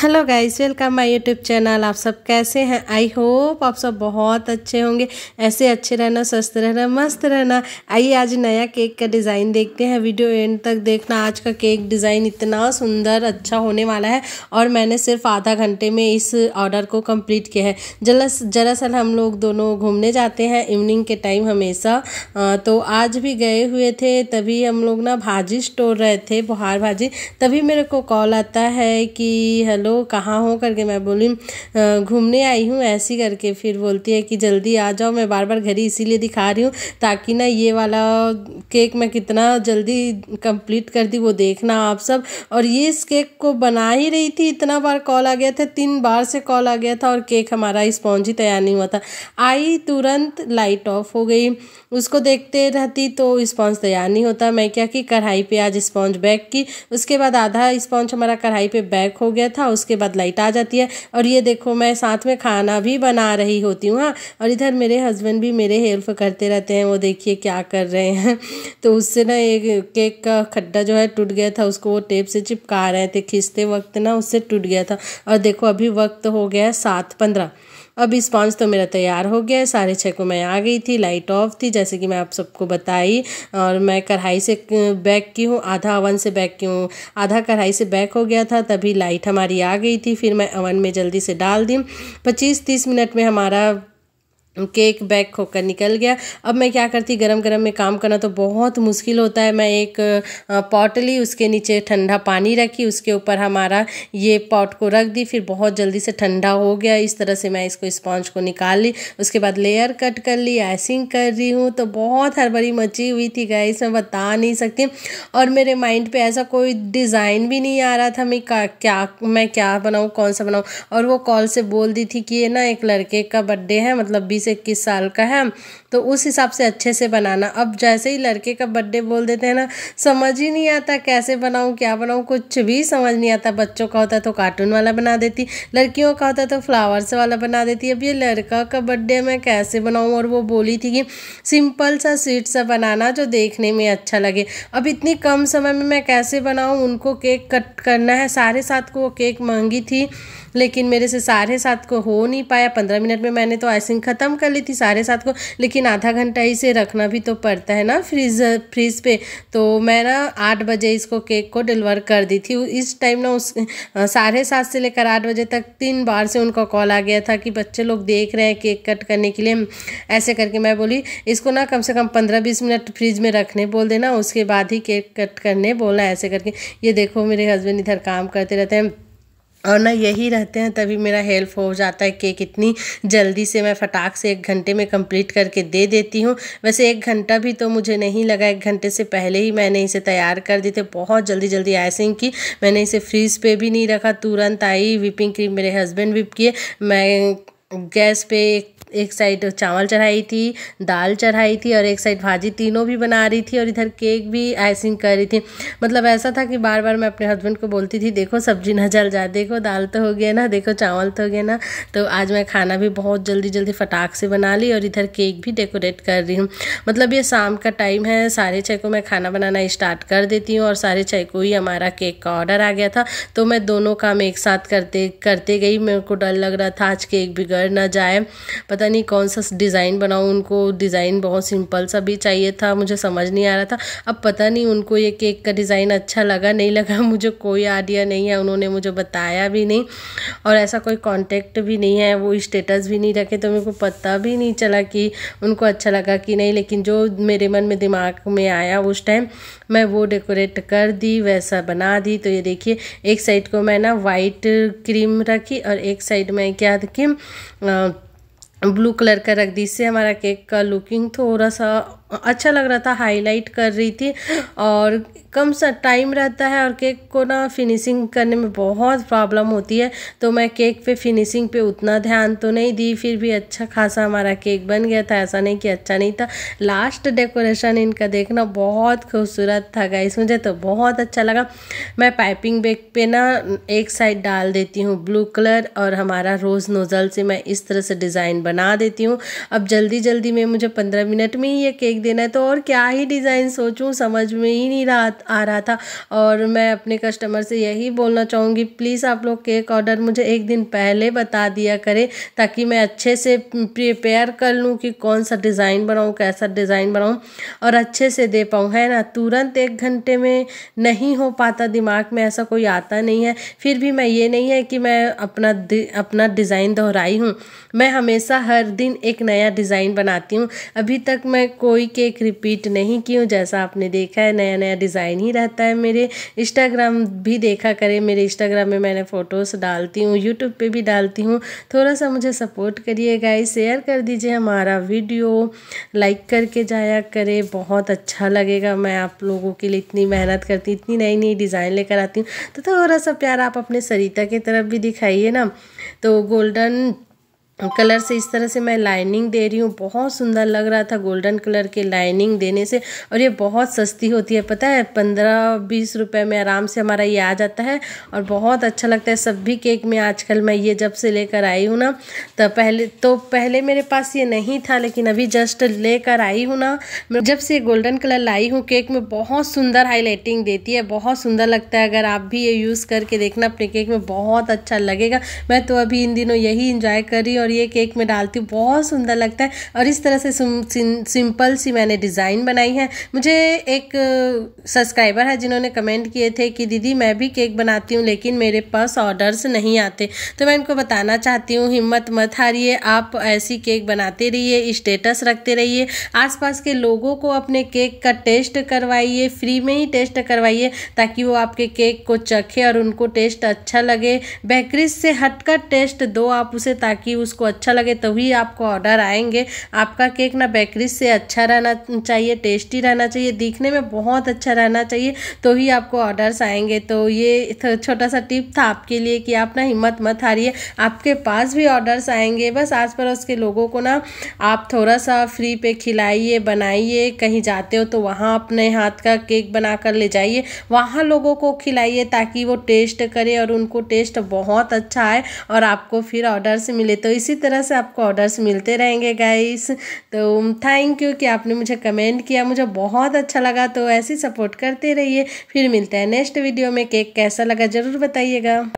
hello guys welcome my YouTube channel आप सब कैसे हैं आई होप आप सब बहुत अच्छे होंगे ऐसे अच्छे रहना स्वस्थ रहना मस्त रहना आइए आज नया केक का डिज़ाइन देखते हैं वीडियो एंड तक देखना आज का केक डिज़ाइन इतना सुंदर अच्छा होने वाला है और मैंने सिर्फ आधा घंटे में इस ऑर्डर को कंप्लीट किया है जरा दरअसल हम लोग दोनों घूमने जाते हैं इवनिंग के टाइम हमेशा तो आज भी गए हुए थे तभी हम लोग ना भाजी स्टोर रहे थे बुहार भाजी तभी मेरे को कॉल आता है कि हेलो कहाँ हो करके मैं बोली घूमने आई हूँ ऐसी करके फिर बोलती है कि जल्दी आ जाओ मैं बार बार घर ही इसीलिए दिखा रही हूँ ताकि ना ये वाला केक मैं कितना जल्दी कंप्लीट कर दी वो देखना आप सब और ये इस केक को बना ही रही थी इतना बार कॉल आ गया था तीन बार से कॉल आ गया था और केक हमारा स्पॉन्ज ही तैयार नहीं हुआ था आई तुरंत लाइट ऑफ हो गई उसको देखते रहती तो स्पॉन्ज तैयार नहीं होता मैं क्या कि कढ़ाई पे आज स्पॉन्ज बैक की उसके बाद आधा स्पॉन्ज हमारा कढ़ाई पे बैक हो गया था उसके बाद लाइट आ जाती है और ये देखो मैं साथ में खाना भी बना रही होती हूँ हाँ और इधर मेरे हस्बैंड भी मेरे हेल्प करते रहते हैं वो देखिए क्या कर रहे हैं तो उससे ना एक केक का खड्डा जो है टूट गया था उसको वो टेप से चिपका रहे थे खींचते वक्त ना उससे टूट गया था और देखो अभी वक्त हो गया है सात पंद्रह अब स्पॉन्ज तो मेरा तैयार हो गया है साढ़े छः को मैं आ गई थी लाइट ऑफ थी जैसे कि मैं आप सबको बताई और मैं कढ़ाई से बैक की हूँ आधा अवन से बैक की हूँ आधा कढ़ाई से बैक हो गया था तभी लाइट हमारी आ गई थी फिर मैं अवन में जल्दी से डाल दी पच्चीस तीस मिनट में हमारा केक बैक होकर निकल गया अब मैं क्या करती गरम गरम में काम करना तो बहुत मुश्किल होता है मैं एक पॉट ली उसके नीचे ठंडा पानी रखी उसके ऊपर हमारा ये पॉट को रख दी फिर बहुत जल्दी से ठंडा हो गया इस तरह से मैं इसको स्पॉन्ज को निकाल ली उसके बाद लेयर कट कर ली आइसिंग कर रही हूँ तो बहुत हड़बड़ी मची हुई थी गई मैं बता नहीं सकती और मेरे माइंड पर ऐसा कोई डिज़ाइन भी नहीं आ रहा था मैं क्या मैं क्या बनाऊँ कौन सा बनाऊँ और वो कॉल से बोल दी थी कि ये ना एक लड़के का बर्थडे है मतलब बीस इक्कीस साल का है तो उस हिसाब से अच्छे से बनाना अब जैसे ही लड़के का बर्थडे बोल देते हैं ना समझ ही नहीं आता कैसे बनाऊँ क्या बनाऊँ कुछ भी समझ नहीं आता बच्चों का होता तो कार्टून वाला बना देती लड़कियों का होता तो फ्लावर्स वाला बना देती अब ये लड़का का बर्थडे मैं कैसे बनाऊँ और वो बोली थी कि सिंपल सा स्वीट सा बनाना जो देखने में अच्छा लगे अब इतनी कम समय में मैं कैसे बनाऊँ उनको केक कट करना है सारे साथ को वो केक महंगी थी लेकिन मेरे से सारे साथ को हो नहीं पाया पंद्रह मिनट में मैंने तो आइसिंग ख़त्म कर ली थी सारे साथ को लेकिन लेकिन आधा घंटा इसे रखना भी तो पड़ता है ना फ्रीज फ्रीज पे तो मैं ना आठ बजे इसको केक को डिलीवर कर दी थी इस टाइम ना उस साढ़े सात से लेकर आठ बजे तक तीन बार से उनका कॉल आ गया था कि बच्चे लोग देख रहे हैं केक कट करने के लिए ऐसे करके मैं बोली इसको ना कम से कम पंद्रह बीस मिनट फ्रिज में रखने बोल देना उसके बाद ही केक कट करने बोलना ऐसे करके ये देखो मेरे हस्बैंड इधर काम करते रहते हैं और ना यही रहते हैं तभी मेरा हेल्प हो जाता है केक इतनी जल्दी से मैं फटाक से एक घंटे में कंप्लीट करके दे देती हूँ वैसे एक घंटा भी तो मुझे नहीं लगा एक घंटे से पहले ही मैंने इसे तैयार कर दी थी बहुत जल्दी जल्दी आइसिंग की मैंने इसे फ्रीज़ पे भी नहीं रखा तुरंत आई विपिंग क्रीम मेरे हस्बैंड विप किए मैं गैस पे एक साइड चावल चढ़ाई थी दाल चढ़ाई थी और एक साइड भाजी तीनों भी बना रही थी और इधर केक भी आइसिंग कर रही थी मतलब ऐसा था कि बार बार मैं अपने हस्बैंड को बोलती थी देखो सब्जी ना जल जाए देखो दाल तो हो गया ना देखो चावल तो हो गया ना तो आज मैं खाना भी बहुत जल्दी जल्दी फटाक से बना ली और इधर केक भी डेकोरेट कर रही हूँ मतलब ये शाम का टाइम है साढ़े छः को मैं खाना बनाना स्टार्ट कर देती हूँ और साढ़े छः को ही हमारा केक का ऑर्डर आ गया था तो मैं दोनों काम एक साथ करते करते गई मेरे को डर लग रहा था आज केक भी बिगड़ ना जाए पता नहीं कौन सा डिज़ाइन बनाऊँ उनको डिज़ाइन बहुत सिंपल सा भी चाहिए था मुझे समझ नहीं आ रहा था अब पता नहीं उनको ये केक का डिज़ाइन अच्छा लगा नहीं लगा मुझे कोई आइडिया नहीं है उन्होंने मुझे बताया भी नहीं और ऐसा कोई कॉन्टेक्ट भी नहीं है वो स्टेटस भी नहीं रखे तो मेरे को पता भी नहीं चला कि उनको अच्छा लगा कि नहीं लेकिन जो मेरे मन में दिमाग में आया उस टाइम मैं वो डेकोरेट कर दी वैसा बना दी तो ये देखिए एक साइड को मैं ना वाइट क्रीम रखी और एक साइड में क्या रखी ब्लू कलर का रख दी इससे हमारा केक का लुकिंग थोड़ा सा अच्छा लग रहा था हाईलाइट कर रही थी और कम सा टाइम रहता है और केक को ना फिनिशिंग करने में बहुत प्रॉब्लम होती है तो मैं केक पे फिनिशिंग पे उतना ध्यान तो नहीं दी फिर भी अच्छा खासा हमारा केक बन गया था ऐसा नहीं कि अच्छा नहीं था लास्ट डेकोरेशन इनका देखना बहुत खूबसूरत था गाइस मुझे तो बहुत अच्छा लगा मैं पाइपिंग बैग पे ना एक साइड डाल देती हूँ ब्लू कलर और हमारा रोज़ नोज़ल से मैं इस तरह से डिज़ाइन बना देती हूँ अब जल्दी जल्दी में मुझे पंद्रह मिनट में ही ये केक फेंक देना है तो और क्या ही डिज़ाइन सोचूं समझ में ही नहीं रहा आ रहा था और मैं अपने कस्टमर से यही बोलना चाहूँगी प्लीज़ आप लोग केक ऑर्डर मुझे एक दिन पहले बता दिया करें ताकि मैं अच्छे से प्रिपेयर कर लूँ कि कौन सा डिज़ाइन बनाऊँ कैसा डिज़ाइन बनाऊँ और अच्छे से दे पाऊँ है ना तुरंत एक घंटे में नहीं हो पाता दिमाग में ऐसा कोई आता नहीं है फिर भी मैं ये नहीं है कि मैं अपना अपना डिज़ाइन दोहराई हूँ मैं हमेशा हर दिन एक नया डिज़ाइन बनाती हूँ अभी तक मैं कोई कोई केक रिपीट नहीं की हूँ जैसा आपने देखा है नया नया डिज़ाइन ही रहता है मेरे इंस्टाग्राम भी देखा करें मेरे इंस्टाग्राम में मैंने फ़ोटोज़ डालती हूँ यूट्यूब पे भी डालती हूँ थोड़ा सा मुझे सपोर्ट करिए गाइस शेयर कर दीजिए हमारा वीडियो लाइक करके जाया करें बहुत अच्छा लगेगा मैं आप लोगों के लिए इतनी मेहनत करती इतनी नई नई डिज़ाइन लेकर आती हूँ तो थोड़ा सा प्यार आप अपने सरिता की तरफ भी दिखाइए ना तो गोल्डन कलर से इस तरह से मैं लाइनिंग दे रही हूँ बहुत सुंदर लग रहा था गोल्डन कलर के लाइनिंग देने से और ये बहुत सस्ती होती है पता है पंद्रह बीस रुपए में आराम से हमारा ये आ जाता है और बहुत अच्छा लगता है सब भी केक में आजकल मैं ये जब से लेकर आई हूँ ना तो पहले तो पहले मेरे पास ये नहीं था लेकिन अभी जस्ट लेकर आई हूँ ना मैं जब से गोल्डन कलर लाई हूँ केक में बहुत सुंदर हाईलाइटिंग देती है बहुत सुंदर लगता है अगर आप भी ये यूज़ करके देखना अपने केक में बहुत अच्छा लगेगा मैं तो अभी इन दिनों यही इंजॉय कर रही हूँ और ये केक में डालती हूँ बहुत सुंदर लगता है और इस तरह से सिंपल सी मैंने डिज़ाइन बनाई है मुझे एक सब्सक्राइबर है जिन्होंने कमेंट किए थे कि दीदी मैं भी केक बनाती हूँ लेकिन मेरे पास ऑर्डर्स नहीं आते तो मैं इनको बताना चाहती हूँ हिम्मत मत हारिए आप ऐसी केक बनाते रहिए स्टेटस रखते रहिए आसपास के लोगों को अपने केक का टेस्ट करवाइए फ्री में ही टेस्ट करवाइए ताकि वो आपके केक को चखे और उनको टेस्ट अच्छा लगे बेकरीज से हटकर टेस्ट दो आप उसे ताकि उस उसको अच्छा लगे तभी आपको ऑर्डर आएंगे आपका केक ना बेकरी से अच्छा रहना चाहिए टेस्टी रहना चाहिए दिखने में बहुत अच्छा रहना चाहिए तो ही आपको ऑर्डर्स आएंगे तो ये छोटा सा टिप था आपके लिए कि आप ना हिम्मत मत हारिए आपके पास भी ऑर्डर्स आएंगे बस आस पड़ोस के लोगों को ना आप थोड़ा सा फ्री पे खिलाइए बनाइए कहीं जाते हो तो वहाँ अपने हाथ का केक बना कर ले जाइए वहाँ लोगों को खिलाइए ताकि वो टेस्ट करें और उनको टेस्ट बहुत अच्छा आए और आपको फिर ऑर्डर से मिले तो इस इसी तरह से आपको ऑर्डर्स मिलते रहेंगे गाइस तो थैंक um, यू कि आपने मुझे कमेंट किया मुझे बहुत अच्छा लगा तो ऐसी सपोर्ट करते रहिए फिर मिलते हैं नेक्स्ट वीडियो में केक कैसा लगा ज़रूर बताइएगा